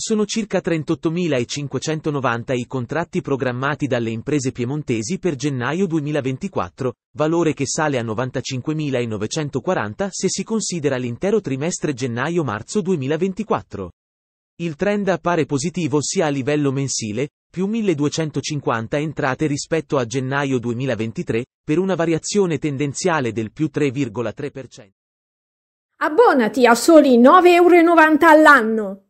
Sono circa 38.590 i contratti programmati dalle imprese piemontesi per gennaio 2024, valore che sale a 95.940 se si considera l'intero trimestre gennaio-marzo 2024. Il trend appare positivo sia a livello mensile, più 1250 entrate rispetto a gennaio 2023, per una variazione tendenziale del più 3,3%. Abbonati a soli 9,90 euro all'anno.